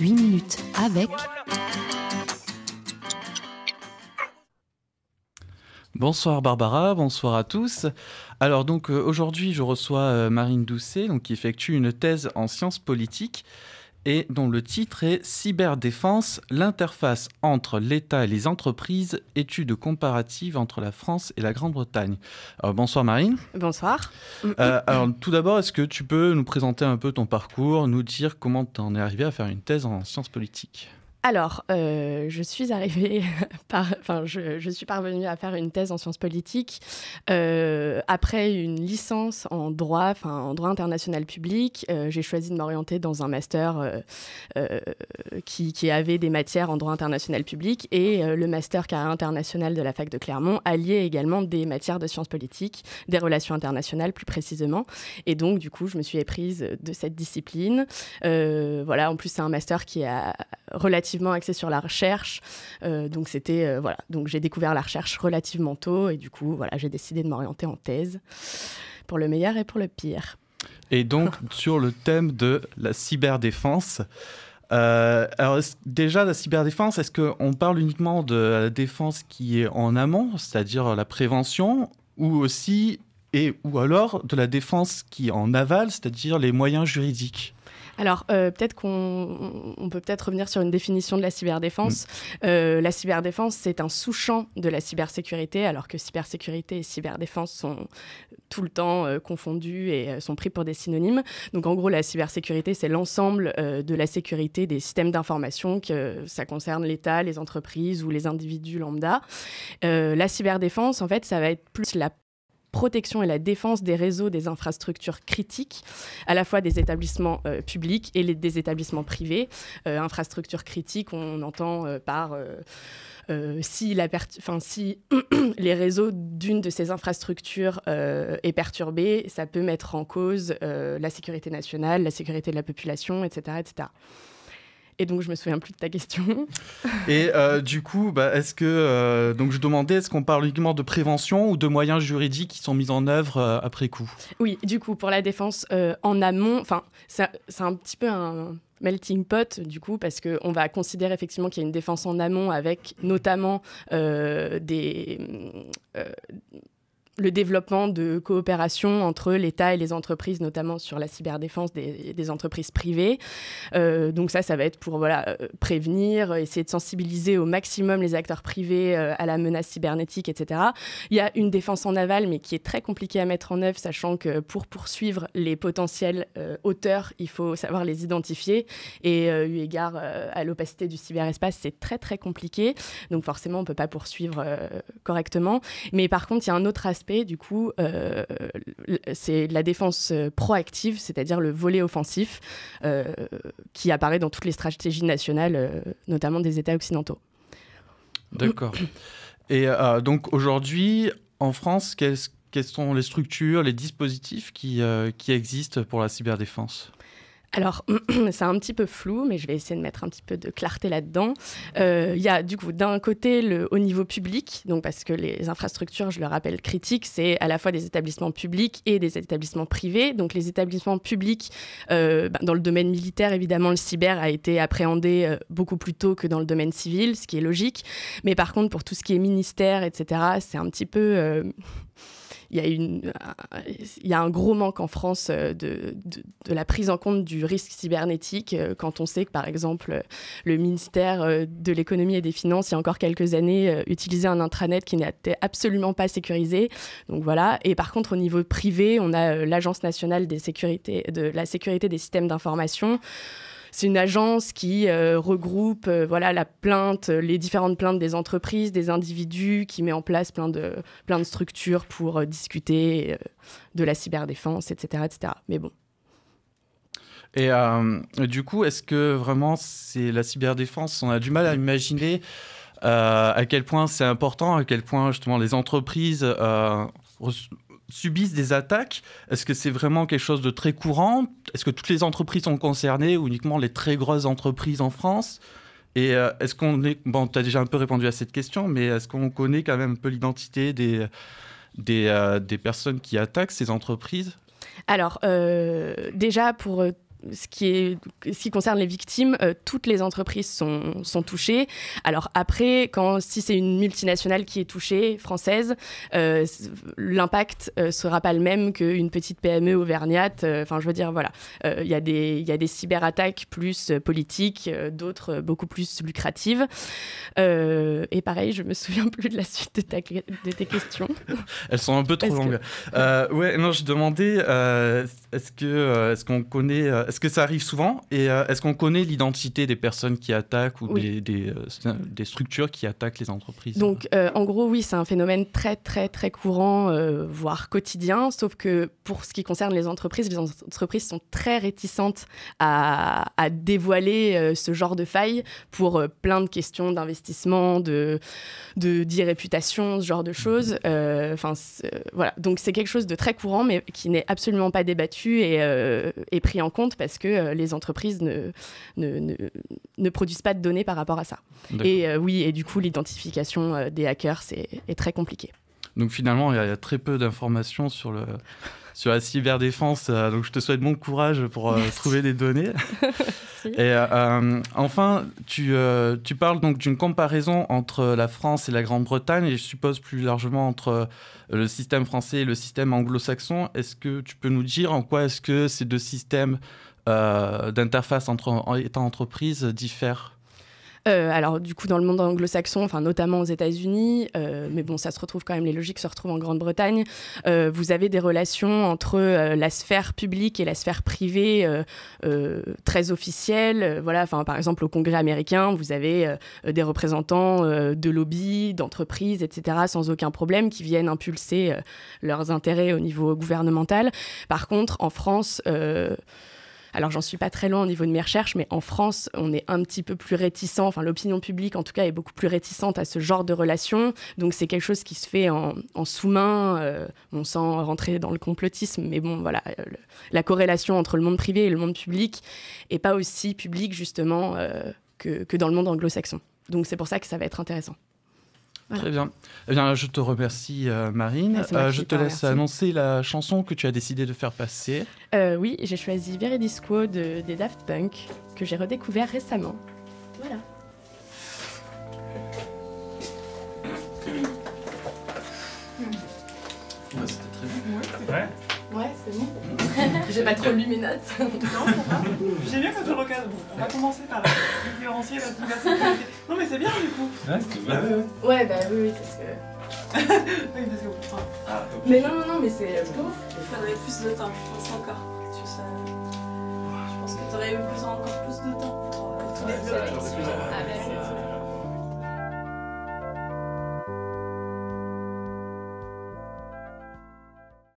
8 minutes avec. Bonsoir Barbara, bonsoir à tous. Alors donc euh, aujourd'hui je reçois euh, Marine Doucet donc, qui effectue une thèse en sciences politiques et dont le titre est Cyberdéfense, l'interface entre l'État et les entreprises, étude comparative entre la France et la Grande-Bretagne. bonsoir Marine. Bonsoir. Euh, alors tout d'abord, est-ce que tu peux nous présenter un peu ton parcours, nous dire comment tu en es arrivé à faire une thèse en sciences politiques alors, euh, je suis arrivée, par, enfin, je, suis parvenue à faire une thèse en sciences politiques euh, après une licence en droit, enfin, en droit international public. Euh, j'ai choisi de m'orienter dans un master qui, avait des matières en droit international public et le master carré international de la fac de Clermont alliait également des matières de sciences politiques, des relations internationales plus précisément. Et donc, du coup, je me suis éprise de cette discipline. voilà, en plus, c'est un master qui a relativement relativement axé sur la recherche. Euh, donc c'était euh, voilà. Donc j'ai découvert la recherche relativement tôt et du coup voilà, j'ai décidé de m'orienter en thèse pour le meilleur et pour le pire. Et donc sur le thème de la cyberdéfense. Euh, alors déjà, la cyberdéfense, est-ce qu'on parle uniquement de la défense qui est en amont, c'est-à-dire la prévention, ou aussi, et ou alors de la défense qui est en aval, c'est-à-dire les moyens juridiques alors, euh, peut-être qu'on peut peut-être revenir sur une définition de la cyberdéfense. Mm. Euh, la cyberdéfense, c'est un sous-champ de la cybersécurité, alors que cybersécurité et cyberdéfense sont tout le temps euh, confondus et sont pris pour des synonymes. Donc, en gros, la cybersécurité, c'est l'ensemble de la sécurité des systèmes d'information, que ça concerne l'État, les entreprises ou les individus lambda. la cyberdéfense, en fait, ça va être plus la protection et la défense des réseaux des infrastructures critiques, à la fois des établissements euh, publics et des établissements privés. Euh, infrastructures critiques, on entend euh, par si, la si les réseaux d'une de ces infrastructures est perturbé ça peut mettre en cause la sécurité nationale, la sécurité de la population, etc. etc. Et donc, je me souviens plus de ta question. Et euh, du coup, bah, est-ce que. Euh, donc, je demandais, est-ce qu'on parle uniquement de prévention ou de moyens juridiques qui sont mis en œuvre euh, après coup Oui, du coup, pour la défense en amont, enfin, c'est un petit peu un melting pot du coup parce que on va considérer effectivement qu'il y a une défense en amont avec notamment des le développement de coopération entre l'État et les entreprises, notamment sur la cyberdéfense des, entreprises privées. Euh, donc ça, ça va être pour voilà, euh, prévenir, essayer de sensibiliser au maximum les acteurs privés euh, à la menace cybernétique, etc. Il y a une défense en aval, mais qui est très compliquée à mettre en œuvre, sachant que pour poursuivre les potentiels auteurs, il faut savoir les identifier. Et eu égard à l'opacité du cyberespace, c'est très très compliqué. Donc forcément, on ne peut pas poursuivre correctement. Mais par contre, il y a un autre aspect du coup, euh, c'est la défense euh, proactive, c'est-à-dire le volet offensif, euh, qui apparaît dans toutes les stratégies nationales, notamment des États occidentaux. D'accord. Et donc aujourd'hui, en France, quelles, sont les structures, les dispositifs qui, qui existent pour la cyberdéfense alors, c'est un petit peu flou, mais je vais essayer de mettre un petit peu de clarté là-dedans. Il euh, y a du coup, d'un côté, le haut niveau public, donc parce que les infrastructures, je le rappelle, critiques, c'est à la fois des établissements publics et des établissements privés. Donc, les établissements publics, euh, bah, dans le domaine militaire, évidemment, le cyber a été appréhendé euh, beaucoup plus tôt que dans le domaine civil, ce qui est logique. Mais par contre, pour tout ce qui est ministère, etc., c'est un petit peu il euh, y, a un gros manque en France euh, de, la prise en compte du risque cybernétique euh, quand on sait que, par exemple, le ministère de l'économie et des finances, il y a encore quelques années, utilisait un intranet qui n'était absolument pas sécurisé. Donc voilà. Et par contre, au niveau privé, on a l'Agence nationale de la sécurité des systèmes d'information. C'est une agence qui euh, regroupe euh, voilà, la plainte, euh, les différentes plaintes des entreprises, des individus, qui met en place plein de, plein de structures pour discuter de la cyberdéfense, etc., etc. Mais bon. Et du coup, est-ce que vraiment c'est la cyberdéfense On a du mal à imaginer à quel point c'est important, à quel point justement les entreprises subissent des attaques. Est-ce que c'est vraiment quelque chose de très courant Est-ce que toutes les entreprises sont concernées ou uniquement les très grosses entreprises en France Et euh, est-ce qu'on est... Bon, tu as déjà un peu répondu à cette question, mais est-ce qu'on connaît quand même un peu l'identité des, des, euh, personnes qui attaquent ces entreprises alors, euh, déjà, pour ce qui, est, ce qui concerne les victimes, euh, toutes les entreprises sont, touchées. Alors après, quand, si c'est une multinationale qui est touchée, française, euh, l'impact ne euh, sera pas le même qu'une petite PME auvergnate. Enfin, je veux dire, voilà, il y, a des, y a des cyberattaques plus politiques, d'autres beaucoup plus lucratives et pareil, je me souviens plus de la suite de, ta, de tes questions. Elles sont un peu trop longues. Euh, ouais, non, je demandais euh, est-ce que euh, est-ce qu'on connaît, est-ce que ça arrive souvent et est-ce qu'on connaît l'identité des personnes qui attaquent ou des, des, structures qui attaquent les entreprises Donc, en gros, oui, c'est un phénomène très très très courant, voire quotidien. Sauf que pour ce qui concerne les entreprises, les entreprises sont très réticentes à, à dévoiler ce genre de failles pour plein de questions d'investissement, de de d'irréputation, ce genre de choses. Mm-hmm. Euh, enfin, euh, voilà. Donc c'est quelque chose de très courant, mais qui n'est absolument pas débattu et, euh, pris en compte parce que les entreprises ne, produisent pas de données par rapport à ça. Et oui, et du coup, l'identification des hackers c'est est très compliquée. Donc finalement, il y, a très peu d'informations sur sur la cyberdéfense. Euh, donc je te souhaite bon courage pour euh, trouver des données. Et euh, enfin, tu, tu, parles donc d'une comparaison entre la France et la Grande-Bretagne et je suppose plus largement entre le système français et le système anglo-saxon. Est-ce que tu peux nous dire en quoi est-ce que ces deux systèmes d'interface entre, en, entreprises entreprise diffèrent euh, alors, du coup, dans le monde anglo-saxon, enfin, notamment aux États-Unis, euh, mais bon, ça se retrouve quand même, les logiques se retrouvent en Grande-Bretagne. Euh, vous avez des relations entre la sphère publique et la sphère privée très officielles. Voilà, enfin, par exemple, au Congrès américain, vous avez des représentants de lobbies, d'entreprises, etc., sans aucun problème, qui viennent impulser leurs intérêts au niveau gouvernemental. Par contre, en France, alors, j'en suis pas très loin au niveau de mes recherches, mais en France, on est un petit peu plus réticent. Enfin, l'opinion publique, en tout cas, est beaucoup plus réticente à ce genre de relations. Donc, c'est quelque chose qui se fait en, sous-main. Euh, on sent rentrer dans le complotisme, mais bon, voilà, euh, la corrélation entre le monde privé et le monde public est pas aussi publique, justement, euh, que dans le monde anglo-saxon. Donc, c'est pour ça que ça va être intéressant. Très bien. Eh bien, je te remercie, euh, Marine. Ah, euh, je te laisse annoncer la chanson que tu as décidé de faire passer. Euh, oui, j'ai choisi Veridisco de, des Daft Punk, que j'ai redécouvert récemment. Voilà. C'était très bien. Ouais, c'est bon. J'ai pas trop de mes notes. non, ça va. J'aime bien quand tu recadres. on va commencer par la différencier, la diversité. Non, mais c'est bien du coup. Ouais, c'est bien. Ah, ouais, bah oui, parce que. oui, parce que. Enfin, ah, mais non, non, non, mais c'est. Il faudrait plus de temps, je pense encore. Tu sais. Je pense que t'aurais eu besoin encore plus de temps pour euh, tous les Ah, bah,